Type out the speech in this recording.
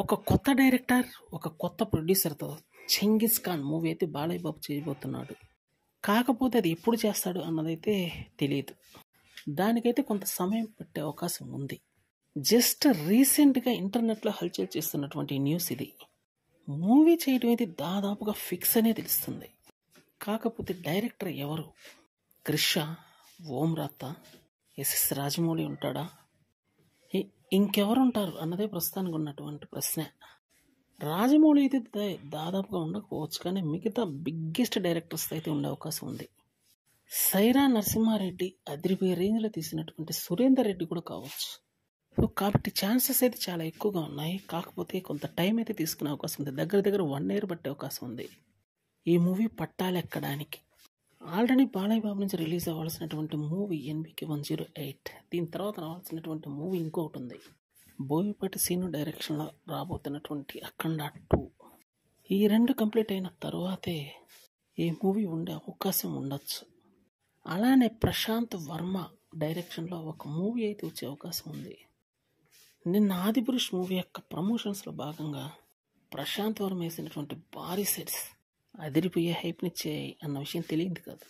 ఒక కొత్త డైరెక్టర్ ఒక కొత్త ప్రొడ్యూసర్తో చెంగిస్ ఖాన్ మూవీ అయితే బాలయ్య బాబు చేయబోతున్నాడు కాకపోతే అది ఎప్పుడు చేస్తాడు అన్నదైతే తెలియదు దానికైతే కొంత సమయం పట్టే అవకాశం ఉంది జస్ట్ రీసెంట్గా ఇంటర్నెట్లో హల్చల్ చేస్తున్నటువంటి న్యూస్ ఇది మూవీ చేయడం అయితే దాదాపుగా ఫిక్స్ అనే తెలుస్తుంది కాకపోతే డైరెక్టర్ ఎవరు క్రిష ఓం రాత ఎస్ఎస్ రాజమౌళి ఉంటాడా ఇంకెవరుంటారు అన్నదే ప్రస్తుతానికి ఉన్నటువంటి ప్రశ్న రాజమౌళి అయితే దాదాపుగా ఉండకపోవచ్చు కానీ మిగతా బిగ్గెస్ట్ డైరెక్టర్స్ అయితే ఉండే అవకాశం ఉంది సైరా నరసింహారెడ్డి అదిరిపోయే రేంజ్లో తీసినటువంటి సురేందర్ రెడ్డి కూడా కావచ్చు సో కాబట్టి ఛాన్సెస్ అయితే చాలా ఎక్కువగా ఉన్నాయి కాకపోతే కొంత టైం అయితే తీసుకునే అవకాశం ఉంది దగ్గర దగ్గర వన్ ఇయర్ పట్టే అవకాశం ఉంది ఈ మూవీ పట్టాలెక్కడానికి ఆల్రెడీ బాలయ్య బాబు నుంచి రిలీజ్ అవ్వాల్సినటువంటి మూవీ ఎన్బికి వన్ జీరో ఎయిట్ దీని తర్వాత రావాల్సినటువంటి మూవీ ఇంకొకటి ఉంది బోయపాటి సీను డైరెక్షన్లో రాబోతున్నటువంటి అఖండ టూ ఈ రెండు కంప్లీట్ అయిన తర్వాతే ఈ మూవీ ఉండే అవకాశం ఉండొచ్చు అలానే ప్రశాంత్ వర్మ డైరెక్షన్లో ఒక మూవీ అయితే వచ్చే అవకాశం ఉంది నిన్న ఆదిపురుష్ మూవీ యొక్క ప్రమోషన్స్లో భాగంగా ప్రశాంత్ వర్మ వేసినటువంటి భారీ సెట్స్ అదిరిపోయే హైప్నిచ్చాయి అన్న విషయం తెలియదు కదా